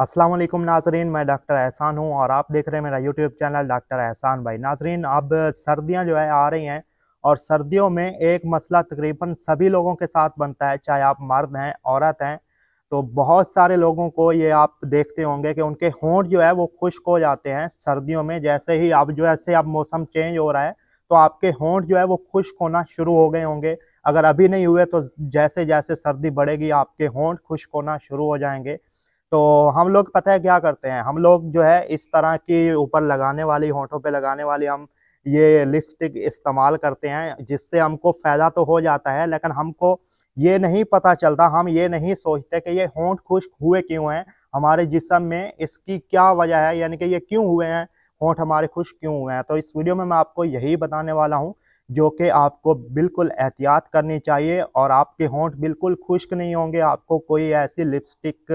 अस्सलाम वालेकुम नाजरीन मैं डॉक्टर एहसान हूं और आप देख रहे हैं मेरा यूट्यूब चैनल डॉक्टर एहसान भाई नाजरीन अब सर्दियां जो है आ रही हैं और सर्दियों में एक मसला तकरीबन सभी लोगों के साथ बनता है चाहे आप मर्द हैं औरत हैं तो बहुत सारे लोगों को ये आप देखते होंगे कि उनके होंठ जो है वो खुश्क हो जाते हैं सर्दियों में जैसे ही अब जो ऐसे अब मौसम चेंज हो रहा है तो आपके होंठ जो है वो खुश्क होना शुरू हो गए होंगे अगर अभी नहीं हुए तो जैसे जैसे सर्दी बढ़ेगी आपके होंठ खुश्क होना शुरू हो जाएंगे तो हम लोग पता है क्या करते हैं हम लोग जो है इस तरह की ऊपर लगाने वाली होठों पे लगाने वाली हम ये लिपस्टिक इस्तेमाल करते हैं जिससे हमको फ़ायदा तो हो जाता है लेकिन हमको ये नहीं पता चलता हम ये नहीं सोचते कि ये होंठ खुश हुए क्यों हैं हमारे जिसम में इसकी क्या वजह है यानी कि ये क्यों हुए हैं होंठ हमारे खुश क्यों हुए हैं तो इस वीडियो में मैं आपको यही बताने वाला हूँ जो कि आपको बिल्कुल एहतियात करनी चाहिए और आपके होंठ बिल्कुल खुश्क नहीं होंगे आपको कोई ऐसी लिपस्टिक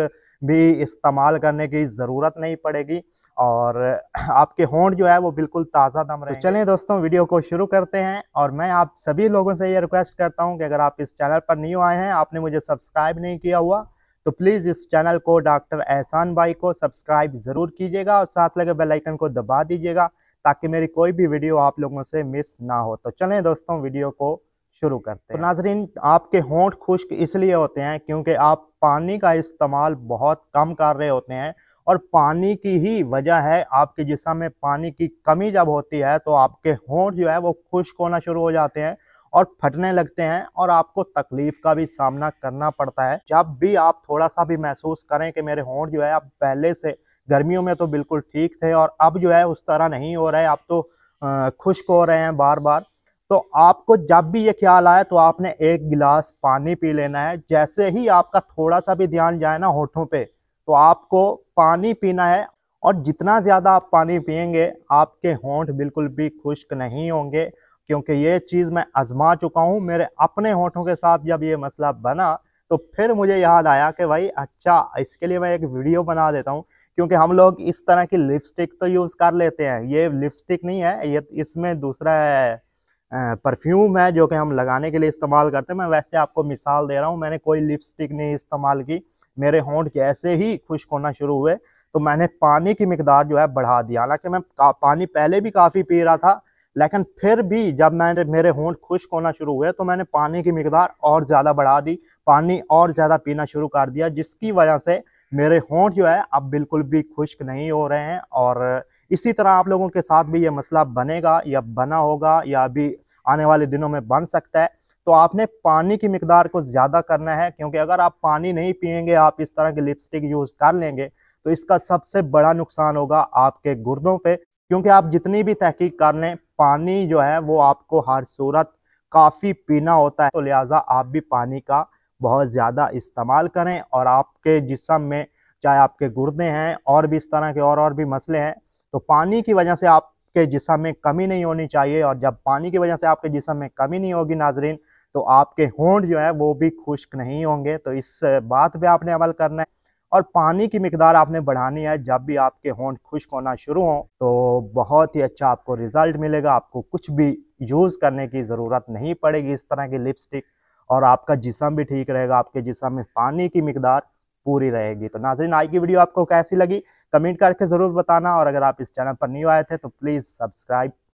भी इस्तेमाल करने की ज़रूरत नहीं पड़ेगी और आपके होंठ जो है वो बिल्कुल ताज़ा दम रहे तो चलें दोस्तों वीडियो को शुरू करते हैं और मैं आप सभी लोगों से ये रिक्वेस्ट करता हूँ कि अगर आप इस चैनल पर नहीं आए हैं आपने मुझे सब्सक्राइब नहीं किया हुआ तो प्लीज़ इस चैनल को डॉक्टर एहसान भाई को सब्सक्राइब ज़रूर कीजिएगा और साथ लगे बेल आइकन को दबा दीजिएगा ताकि मेरी कोई भी वीडियो आप लोगों से मिस ना हो तो चलें दोस्तों वीडियो को शुरू करते हैं तो नाजरीन आपके होंठ खुश्क इसलिए होते हैं क्योंकि आप पानी का इस्तेमाल बहुत कम कर रहे होते हैं और पानी की ही वजह है आपके जिसम में पानी की कमी जब होती है तो आपके होंठ जो है वो खुश्क होना शुरू हो जाते हैं और फटने लगते हैं और आपको तकलीफ का भी सामना करना पड़ता है जब भी आप थोड़ा सा भी महसूस करें कि मेरे होंठ जो है आप पहले से गर्मियों में तो बिल्कुल ठीक थे और अब जो है उस तरह नहीं हो रहे आप तो खुश्क हो रहे हैं बार बार तो आपको जब भी ये ख्याल आए तो आपने एक गिलास पानी पी लेना है जैसे ही आपका थोड़ा सा भी ध्यान जाए ना होठों पे तो आपको पानी पीना है और जितना ज़्यादा आप पानी पियेंगे आपके होंठ बिल्कुल भी खुश्क नहीं होंगे क्योंकि ये चीज़ मैं आजमा चुका हूँ मेरे अपने होठों के साथ जब ये मसला बना तो फिर मुझे याद आया कि भाई अच्छा इसके लिए मैं एक वीडियो बना देता हूँ क्योंकि हम लोग इस तरह की लिपस्टिक तो यूज़ कर लेते हैं ये लिपस्टिक नहीं है ये इसमें दूसरा परफ्यूम है जो कि हम लगाने के लिए इस्तेमाल करते हैं मैं वैसे आपको मिसाल दे रहा हूँ मैंने कोई लिपस्टिक नहीं इस्तेमाल की मेरे होंठ जैसे ही खुश्क होना शुरू हुए तो मैंने पानी की मकदार जो है बढ़ा दिया हालांकि मैं पानी पहले भी काफ़ी पी रहा था लेकिन फिर भी जब मैंने मेरे होंठ खुश्क होना शुरू हुए तो मैंने पानी की मकदार और ज़्यादा बढ़ा दी पानी और ज़्यादा पीना शुरू कर दिया जिसकी वजह से मेरे होंठ जो है अब बिल्कुल भी खुश्क नहीं हो रहे हैं और इसी तरह आप लोगों के साथ भी ये मसला बनेगा या बना होगा या अभी आने वाले दिनों में बन सकता है तो आपने पानी की मकदार को ज़्यादा करना है क्योंकि अगर आप पानी नहीं पियेंगे आप इस तरह की लिपस्टिक यूज़ कर लेंगे तो इसका सबसे बड़ा नुकसान होगा आपके गुर्दों पर क्योंकि आप जितनी भी तहकीक कर लें पानी जो है वो आपको हर सूरत काफ़ी पीना होता है तो लिहाजा आप भी पानी का बहुत ज़्यादा इस्तेमाल करें और आपके जिसम में चाहे आपके गुर्दे हैं और भी इस तरह के और और भी मसले हैं तो पानी की वजह से आपके जिसम में कमी नहीं होनी चाहिए और जब पानी की वजह से आपके जिसम में कमी नहीं होगी नाजरीन तो आपके होंठ जो है वो भी खुश्क नहीं होंगे तो इस बात पर आपने अमल करना है और पानी की मकदार आपने बढ़ानी है जब भी आपके होंठ खुश्क होना शुरू हो तो बहुत ही अच्छा आपको रिज़ल्ट मिलेगा आपको कुछ भी यूज़ करने की ज़रूरत नहीं पड़ेगी इस तरह की लिपस्टिक और आपका जिसम भी ठीक रहेगा आपके जिसम में पानी की मकदार पूरी रहेगी तो नाजरीन आई की वीडियो आपको कैसी लगी कमेंट करके ज़रूर बताना और अगर आप इस चैनल पर न्यू आए थे तो प्लीज़ सब्सक्राइब